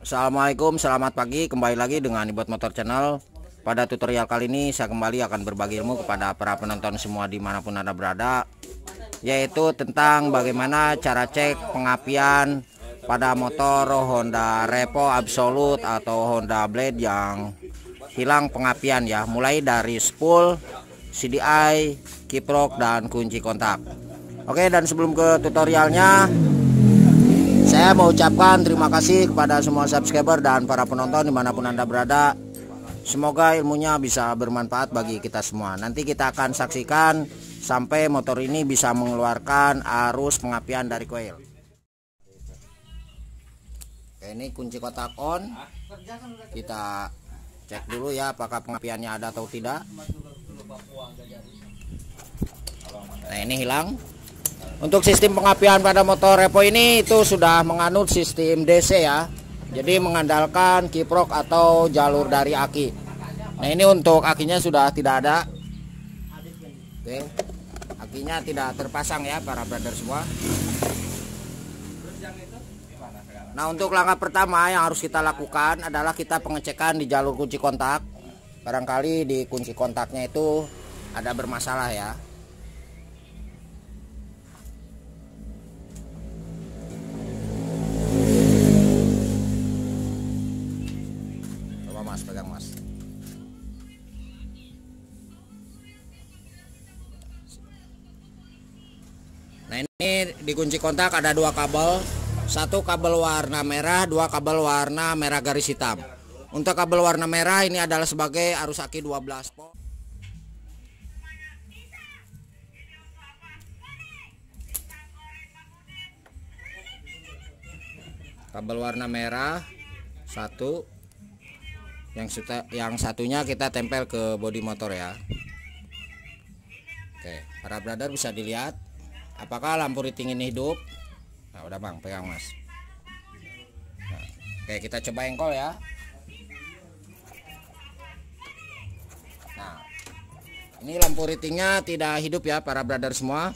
Assalamualaikum, selamat pagi. Kembali lagi dengan Ibot Motor Channel. Pada tutorial kali ini saya kembali akan berbagi ilmu kepada para penonton semua dimanapun anda berada, yaitu tentang bagaimana cara cek pengapian pada motor Honda Repo Absolute atau Honda Blade yang hilang pengapian ya, mulai dari spool, CDI, kiprok dan kunci kontak. Oke, dan sebelum ke tutorialnya, saya mau ucapkan terima kasih kepada semua subscriber dan para penonton dimanapun Anda berada. Semoga ilmunya bisa bermanfaat bagi kita semua. Nanti kita akan saksikan sampai motor ini bisa mengeluarkan arus pengapian dari coil. Oke, ini kunci kotak on. Kita cek dulu ya apakah pengapiannya ada atau tidak. Nah, ini hilang. Untuk sistem pengapian pada motor repo ini itu sudah menganut sistem DC ya. Jadi mengandalkan kiprok atau jalur dari aki. Nah ini untuk akinya sudah tidak ada. Oke, akinya tidak terpasang ya para brother semua. Nah untuk langkah pertama yang harus kita lakukan adalah kita pengecekan di jalur kunci kontak. Barangkali di kunci kontaknya itu ada bermasalah ya. di kunci kontak ada dua kabel satu kabel warna merah dua kabel warna merah garis hitam untuk kabel warna merah ini adalah sebagai arus aki 12 volt kabel warna merah satu yang suta, yang satunya kita tempel ke bodi motor ya oke para brother bisa dilihat apakah lampu riting ini hidup nah udah bang pegang mas nah, oke kita coba engkol ya nah ini lampu ritingnya tidak hidup ya para brother semua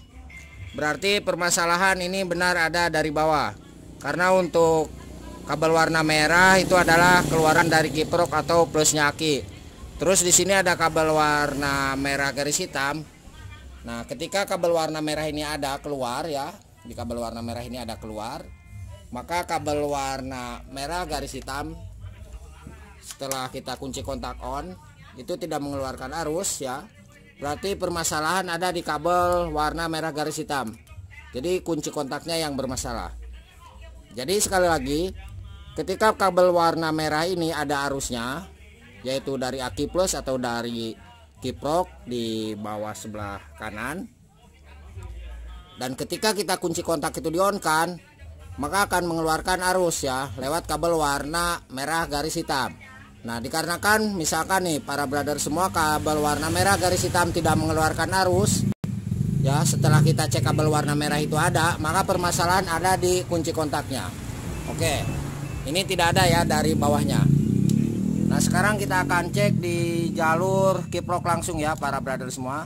berarti permasalahan ini benar ada dari bawah karena untuk kabel warna merah itu adalah keluaran dari kiprok atau plusnya aki terus di sini ada kabel warna merah garis hitam Nah ketika kabel warna merah ini ada keluar ya di kabel warna merah ini ada keluar maka kabel warna merah garis hitam setelah kita kunci kontak on itu tidak mengeluarkan arus ya berarti permasalahan ada di kabel warna merah garis hitam jadi kunci kontaknya yang bermasalah jadi sekali lagi ketika kabel warna merah ini ada arusnya yaitu dari aki plus atau dari kiprok di bawah sebelah kanan dan ketika kita kunci kontak itu di on kan maka akan mengeluarkan arus ya lewat kabel warna merah garis hitam nah dikarenakan misalkan nih para brother semua kabel warna merah garis hitam tidak mengeluarkan arus ya setelah kita cek kabel warna merah itu ada maka permasalahan ada di kunci kontaknya oke ini tidak ada ya dari bawahnya Nah sekarang kita akan cek di jalur kiprok langsung ya para brother semua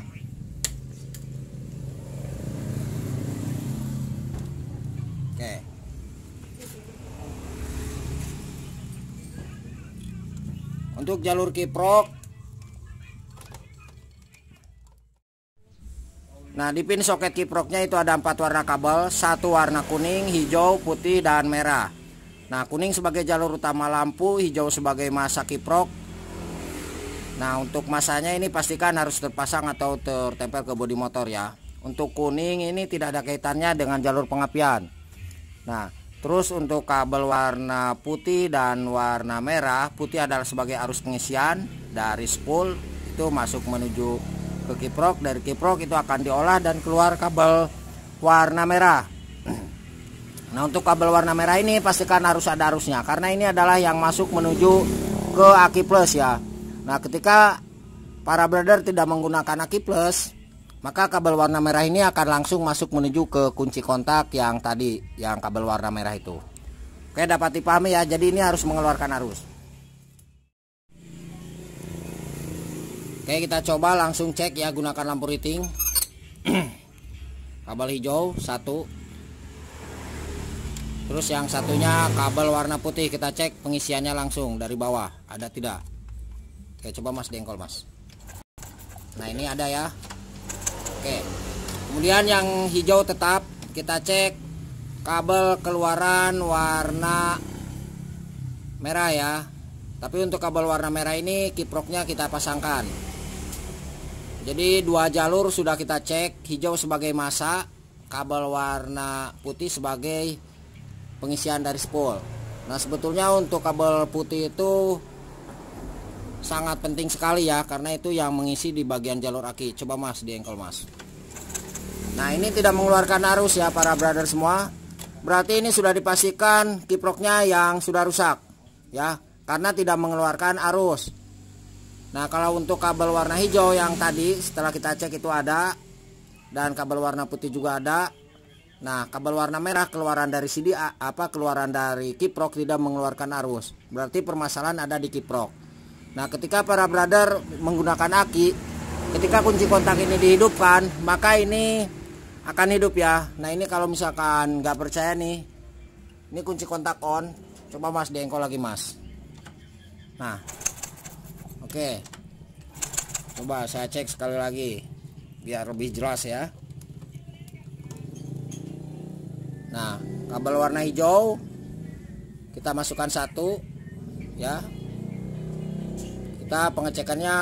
Oke Untuk jalur kiprok Nah di pin soket kiproknya itu ada empat warna kabel Satu warna kuning, hijau, putih, dan merah Nah kuning sebagai jalur utama lampu, hijau sebagai masa kiprok. Nah untuk masanya ini pastikan harus terpasang atau tertempel ke bodi motor ya. Untuk kuning ini tidak ada kaitannya dengan jalur pengapian. Nah terus untuk kabel warna putih dan warna merah, putih adalah sebagai arus pengisian dari spool itu masuk menuju ke kiprok dari kiprok itu akan diolah dan keluar kabel warna merah Nah untuk kabel warna merah ini pastikan harus ada arusnya karena ini adalah yang masuk menuju ke aki plus ya. Nah ketika para brother tidak menggunakan aki plus maka kabel warna merah ini akan langsung masuk menuju ke kunci kontak yang tadi yang kabel warna merah itu. Oke dapat dipahami ya jadi ini harus mengeluarkan arus. Oke kita coba langsung cek ya gunakan lampu riting. kabel hijau satu Terus yang satunya kabel warna putih kita cek pengisiannya langsung dari bawah ada tidak? Oke coba mas dengkol mas. Nah ini ada ya. Oke. Kemudian yang hijau tetap kita cek kabel keluaran warna merah ya. Tapi untuk kabel warna merah ini kiproknya kita pasangkan. Jadi dua jalur sudah kita cek hijau sebagai masa, kabel warna putih sebagai pengisian dari spool nah sebetulnya untuk kabel putih itu sangat penting sekali ya karena itu yang mengisi di bagian jalur aki coba mas di engkel mas nah ini tidak mengeluarkan arus ya para brother semua berarti ini sudah dipastikan kiproknya yang sudah rusak ya karena tidak mengeluarkan arus Nah kalau untuk kabel warna hijau yang tadi setelah kita cek itu ada Dan kabel warna putih juga ada Nah, kabel warna merah keluaran dari CD apa keluaran dari kiprok tidak mengeluarkan arus. Berarti permasalahan ada di kiprok. Nah, ketika para brother menggunakan aki, ketika kunci kontak ini dihidupkan, maka ini akan hidup ya. Nah, ini kalau misalkan nggak percaya nih, ini kunci kontak on. Coba Mas diengkol lagi, Mas. Nah. Oke. Coba saya cek sekali lagi biar lebih jelas ya. nah kabel warna hijau kita masukkan satu ya kita pengecekannya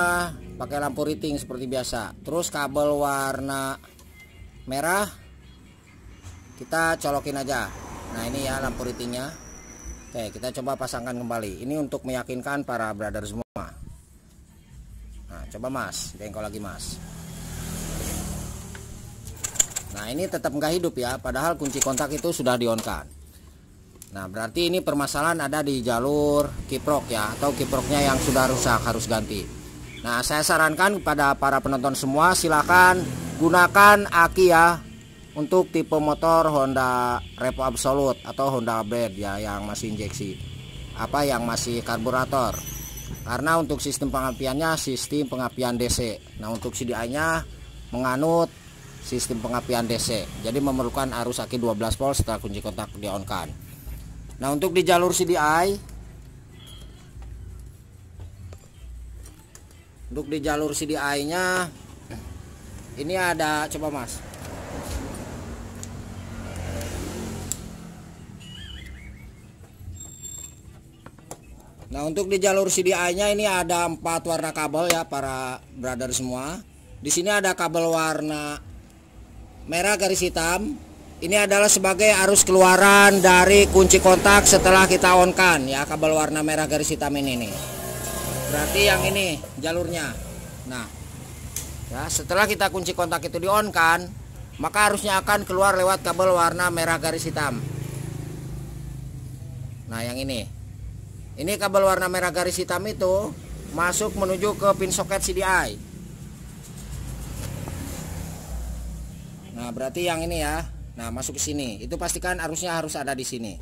pakai lampu riting seperti biasa terus kabel warna merah kita colokin aja nah ini ya lampu ritingnya oke kita coba pasangkan kembali ini untuk meyakinkan para brother semua nah coba mas bengkok lagi mas Nah ini tetap nggak hidup ya padahal kunci kontak itu sudah di kan Nah berarti ini permasalahan ada di jalur kiprok ya atau kiproknya yang sudah rusak harus ganti Nah saya sarankan kepada para penonton semua silahkan gunakan aki ya untuk tipe motor Honda Repo Absolute atau Honda Blade ya yang masih injeksi apa yang masih karburator karena untuk sistem pengapiannya sistem pengapian DC nah untuk CDI nya menganut sistem pengapian DC jadi memerlukan arus aki 12 volt setelah kunci kontak di on kan nah untuk di jalur CDI untuk di jalur CDI nya ini ada coba mas Nah untuk di jalur CDI nya ini ada empat warna kabel ya para brother semua. Di sini ada kabel warna merah garis hitam ini adalah sebagai arus keluaran dari kunci kontak setelah kita on kan ya kabel warna merah garis hitam ini nih berarti yang ini jalurnya nah ya setelah kita kunci kontak itu di on kan maka arusnya akan keluar lewat kabel warna merah garis hitam nah yang ini ini kabel warna merah garis hitam itu masuk menuju ke pin soket CDI Nah, berarti yang ini ya. Nah, masuk ke sini. Itu pastikan arusnya harus ada di sini.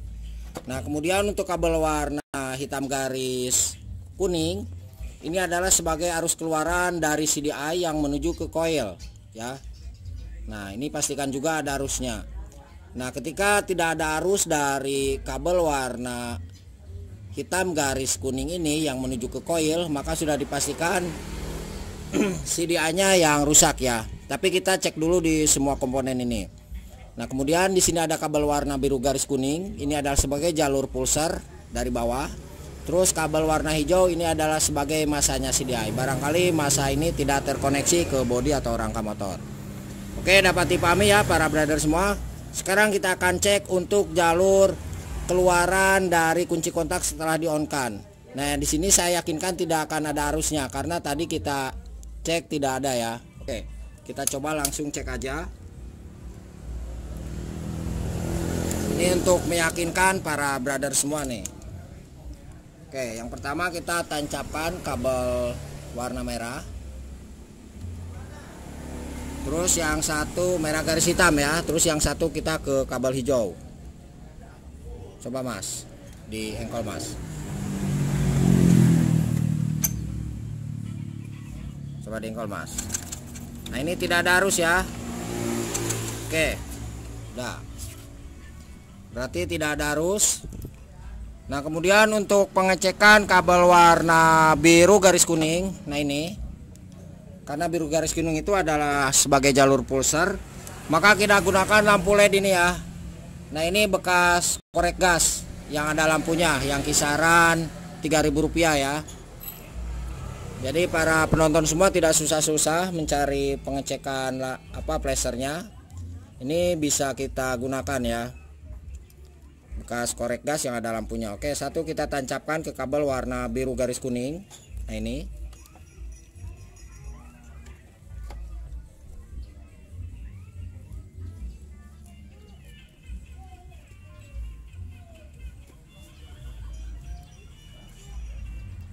Nah, kemudian untuk kabel warna hitam garis kuning, ini adalah sebagai arus keluaran dari CDI yang menuju ke coil, ya. Nah, ini pastikan juga ada arusnya. Nah, ketika tidak ada arus dari kabel warna hitam garis kuning ini yang menuju ke coil, maka sudah dipastikan CDI-nya yang rusak ya tapi kita cek dulu di semua komponen ini nah kemudian di sini ada kabel warna biru garis kuning ini adalah sebagai jalur pulser dari bawah terus kabel warna hijau ini adalah sebagai masanya CDI barangkali masa ini tidak terkoneksi ke bodi atau rangka motor oke dapat dipahami ya para brother semua sekarang kita akan cek untuk jalur keluaran dari kunci kontak setelah di on kan Nah, di sini saya yakinkan tidak akan ada arusnya karena tadi kita cek tidak ada ya kita coba langsung cek aja ini untuk meyakinkan para brother semua nih oke yang pertama kita tancapkan kabel warna merah terus yang satu merah garis hitam ya terus yang satu kita ke kabel hijau coba mas di engkol mas coba di engkol mas nah ini tidak ada arus ya oke udah berarti tidak ada arus nah kemudian untuk pengecekan kabel warna biru garis kuning nah ini karena biru garis kuning itu adalah sebagai jalur pulser. maka kita gunakan lampu led ini ya nah ini bekas korek gas yang ada lampunya yang kisaran rp rupiah ya jadi para penonton semua tidak susah-susah mencari pengecekan apa plesernya ini bisa kita gunakan ya bekas korek gas yang ada lampunya oke satu kita tancapkan ke kabel warna biru garis kuning nah ini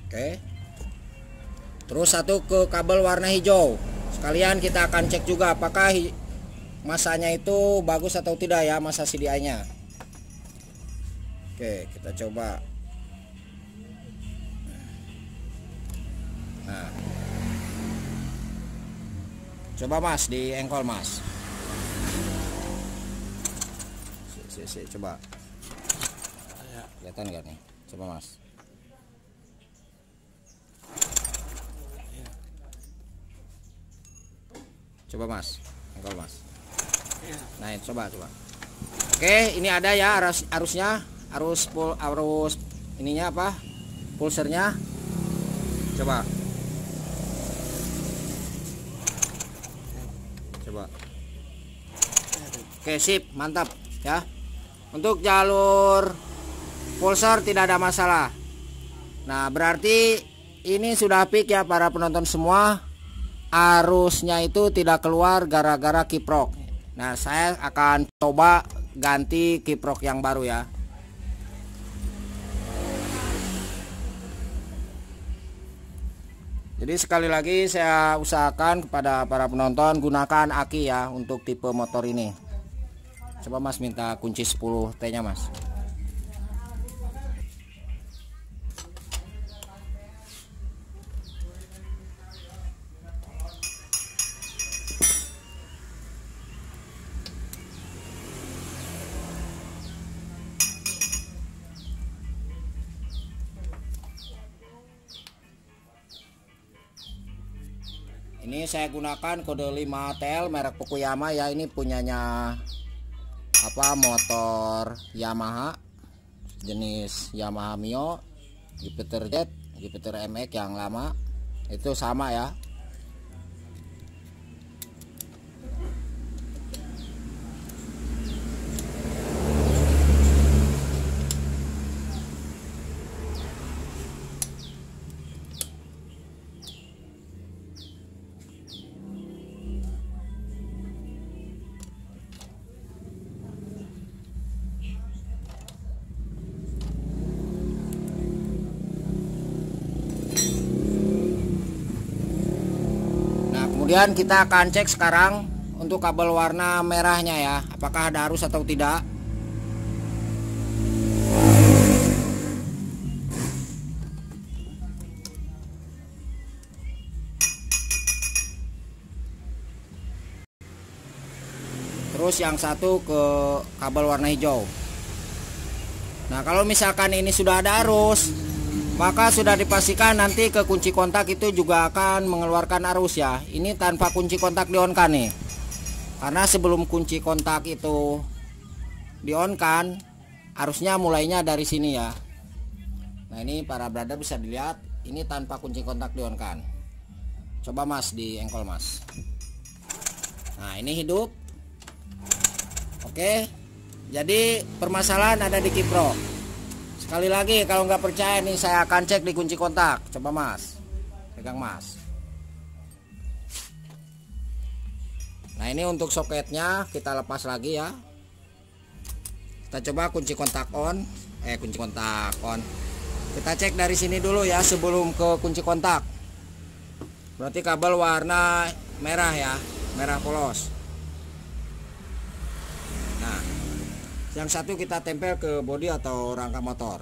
Oke. Okay terus satu ke kabel warna hijau sekalian kita akan cek juga apakah masanya itu bagus atau tidak ya masa CDI nya oke kita coba nah. coba mas di engkol mas si, si, si, coba kelihatan gak nih coba mas Coba mas, engkol mas. Iya. Nah, ini coba coba. Oke, ini ada ya arus arusnya, arus pul arus ininya apa? Pulsernya. Coba. Coba. Oke, sip, mantap ya. Untuk jalur pulser tidak ada masalah. Nah, berarti ini sudah pick ya para penonton semua arusnya itu tidak keluar gara-gara kiprok nah saya akan coba ganti kiprok yang baru ya Jadi sekali lagi saya usahakan kepada para penonton gunakan aki ya untuk tipe motor ini. Coba Mas minta kunci 10T-nya Mas. ini saya gunakan kode 5TL merek Fukuyama ya ini punyanya apa motor Yamaha jenis Yamaha Mio Jupiter Z Jupiter MX yang lama itu sama ya kemudian kita akan cek sekarang untuk kabel warna merahnya ya apakah ada arus atau tidak terus yang satu ke kabel warna hijau nah kalau misalkan ini sudah ada arus maka sudah dipastikan nanti ke kunci kontak itu juga akan mengeluarkan arus ya ini tanpa kunci kontak di dionkan nih karena sebelum kunci kontak itu di dionkan arusnya mulainya dari sini ya nah ini para brother bisa dilihat ini tanpa kunci kontak di dionkan coba mas di engkol mas nah ini hidup oke jadi permasalahan ada di kiprok sekali lagi kalau nggak percaya nih saya akan cek di kunci kontak coba mas pegang mas nah ini untuk soketnya kita lepas lagi ya kita coba kunci kontak on eh kunci kontak on kita cek dari sini dulu ya sebelum ke kunci kontak berarti kabel warna merah ya merah polos yang satu kita tempel ke bodi atau rangka motor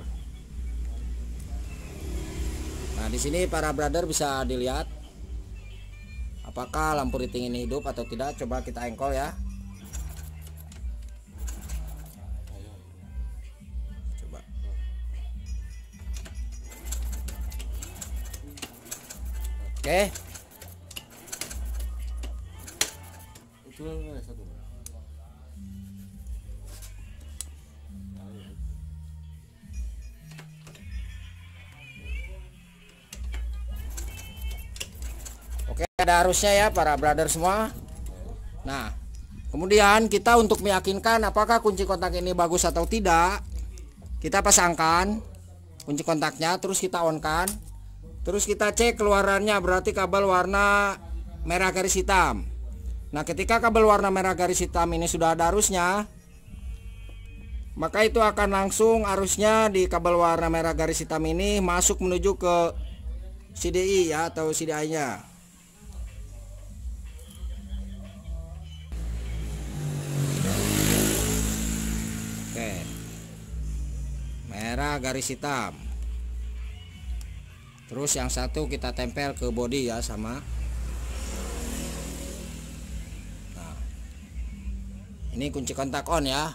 nah di sini para brother bisa dilihat apakah lampu riting ini hidup atau tidak coba kita engkol ya oke itu arusnya ya para brother semua nah kemudian kita untuk meyakinkan apakah kunci kontak ini bagus atau tidak kita pasangkan kunci kontaknya terus kita on kan terus kita cek keluarannya berarti kabel warna merah garis hitam nah ketika kabel warna merah garis hitam ini sudah ada arusnya maka itu akan langsung arusnya di kabel warna merah garis hitam ini masuk menuju ke CDI ya atau CDI nya daerah garis hitam terus yang satu kita tempel ke body ya sama nah, ini kunci kontak on ya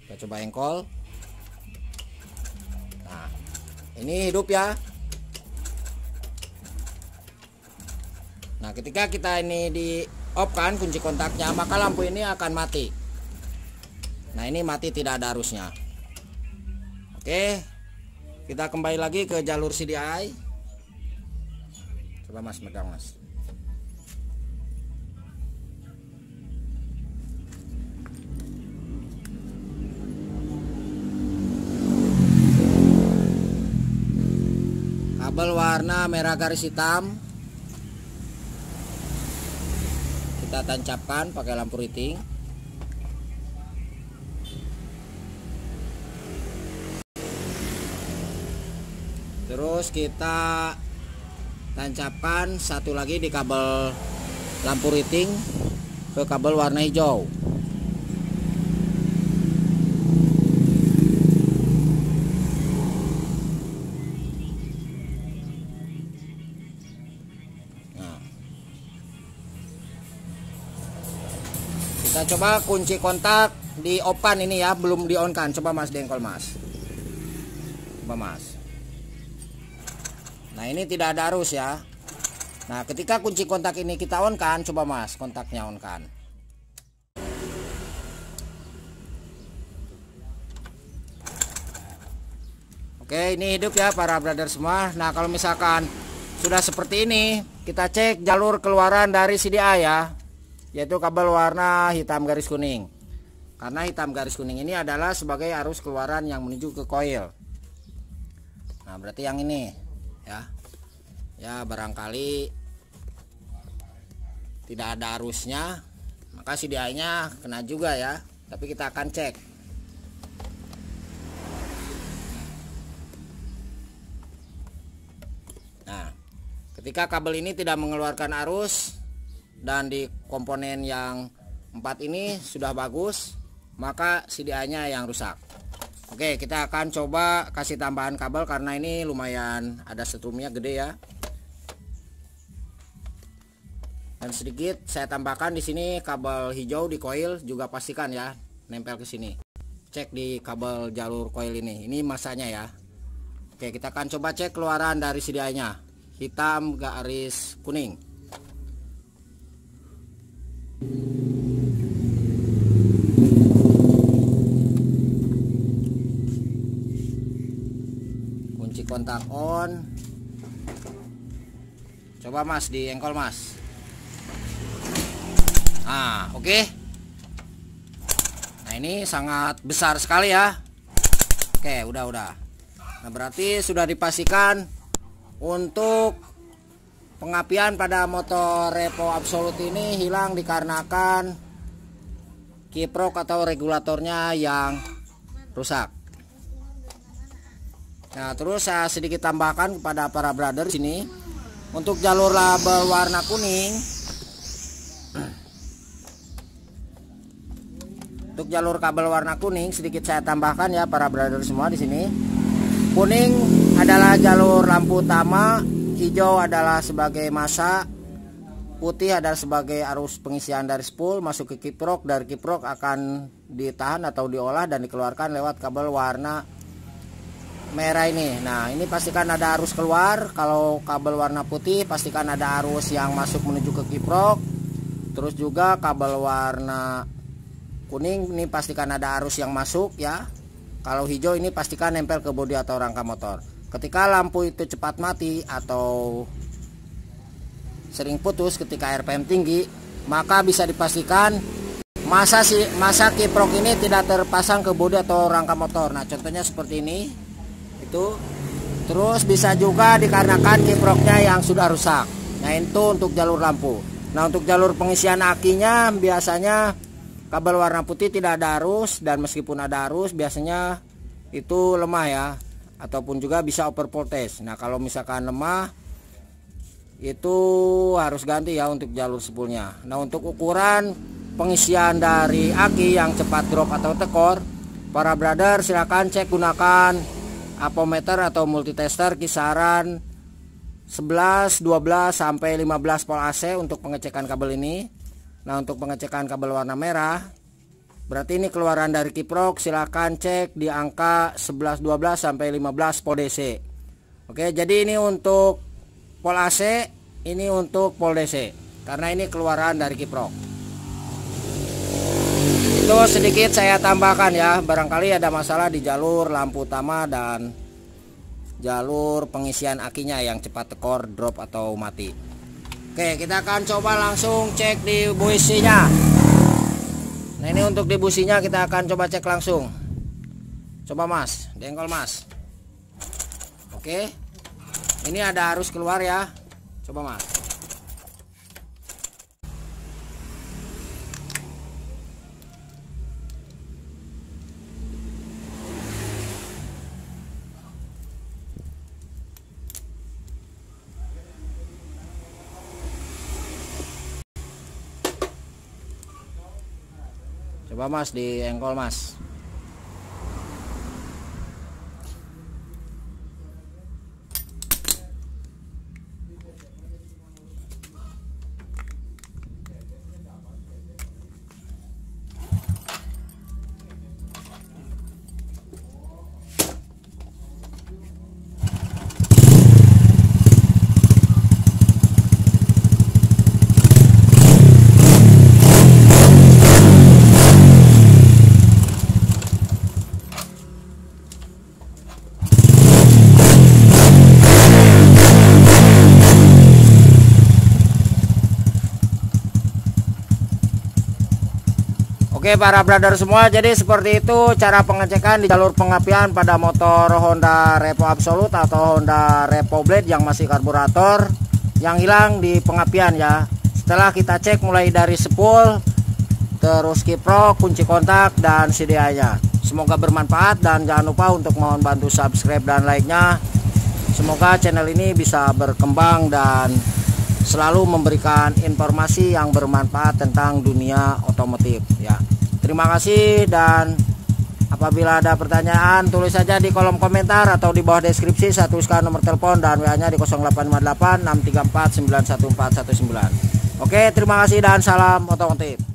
kita coba engkol nah ini hidup ya nah ketika kita ini di off kan kunci kontaknya maka lampu ini akan mati nah ini mati tidak ada arusnya oke kita kembali lagi ke jalur CDI coba mas megang mas kabel warna merah garis hitam kita tancapkan pakai lampu riting terus kita tancapkan satu lagi di kabel lampu riting ke kabel warna hijau nah. kita coba kunci kontak di open ini ya belum di on kan coba mas dengkol mas coba mas nah ini tidak ada arus ya nah ketika kunci kontak ini kita on kan coba mas kontaknya on kan Oke ini hidup ya para brother semua Nah kalau misalkan sudah seperti ini Kita cek jalur keluaran dari CDI ya Yaitu kabel warna hitam garis kuning Karena hitam garis kuning ini adalah sebagai arus keluaran yang menuju ke coil Nah berarti yang ini ya ya barangkali tidak ada arusnya maka CDI nya kena juga ya tapi kita akan cek nah ketika kabel ini tidak mengeluarkan arus dan di komponen yang empat ini sudah bagus maka CDI nya yang rusak Oke kita akan coba kasih tambahan kabel karena ini lumayan ada setrumnya gede ya dan sedikit saya tambahkan di sini kabel hijau di coil juga pastikan ya nempel ke sini cek di kabel jalur coil ini ini masanya ya Oke kita akan coba cek keluaran dari sediaannya hitam hitam garis kuning kontak on coba mas di engkol mas nah oke okay. nah ini sangat besar sekali ya oke okay, udah udah nah berarti sudah dipastikan untuk pengapian pada motor repo absolut ini hilang dikarenakan kiprok atau regulatornya yang rusak Nah, terus saya sedikit tambahkan kepada para brother sini untuk jalur label warna kuning. Untuk jalur kabel warna kuning sedikit saya tambahkan ya para brother semua di sini. Kuning adalah jalur lampu utama, hijau adalah sebagai masa, putih adalah sebagai arus pengisian dari spool masuk ke kiprok dari kiprok akan ditahan atau diolah dan dikeluarkan lewat kabel warna merah ini nah ini pastikan ada arus keluar kalau kabel warna putih pastikan ada arus yang masuk menuju ke kiprok terus juga kabel warna kuning ini pastikan ada arus yang masuk ya kalau hijau ini pastikan nempel ke bodi atau rangka motor ketika lampu itu cepat mati atau sering putus ketika RPM tinggi maka bisa dipastikan masa si masa kiprok ini tidak terpasang ke bodi atau rangka motor. Nah, contohnya seperti ini itu terus bisa juga dikarenakan kiproknya yang sudah rusak nah itu untuk jalur lampu nah untuk jalur pengisian akinya biasanya kabel warna putih tidak ada arus dan meskipun ada arus biasanya itu lemah ya ataupun juga bisa over voltage nah kalau misalkan lemah itu harus ganti ya untuk jalur sepulnya nah untuk ukuran pengisian dari aki yang cepat drop atau tekor para brother silahkan cek gunakan apometer atau multitester kisaran 11, 12 sampai 15 volt AC untuk pengecekan kabel ini. Nah, untuk pengecekan kabel warna merah berarti ini keluaran dari kiprok Silakan cek di angka 11, 12 sampai 15 volt DC. Oke, jadi ini untuk volt AC, ini untuk volt DC karena ini keluaran dari kiprok itu sedikit saya tambahkan ya barangkali ada masalah di jalur lampu utama dan jalur pengisian akinya yang cepat tekor drop atau mati Oke kita akan coba langsung cek di businya Nah ini untuk di businya kita akan coba cek langsung Coba mas dengkol mas Oke ini ada arus keluar ya coba mas apa mas di engkol mas Oke para brother semua jadi seperti itu cara pengecekan di jalur pengapian pada motor Honda Repo Absolute atau Honda Repo Blade yang masih karburator yang hilang di pengapian ya setelah kita cek mulai dari spool terus kiprok kunci kontak dan CDI nya semoga bermanfaat dan jangan lupa untuk mohon bantu subscribe dan like nya semoga channel ini bisa berkembang dan selalu memberikan informasi yang bermanfaat tentang dunia otomotif ya. Terima kasih dan apabila ada pertanyaan tulis saja di kolom komentar atau di bawah deskripsi saya tuliskan nomor telepon dan WA-nya di 0858 634 91419. Oke, terima kasih dan salam otomotif.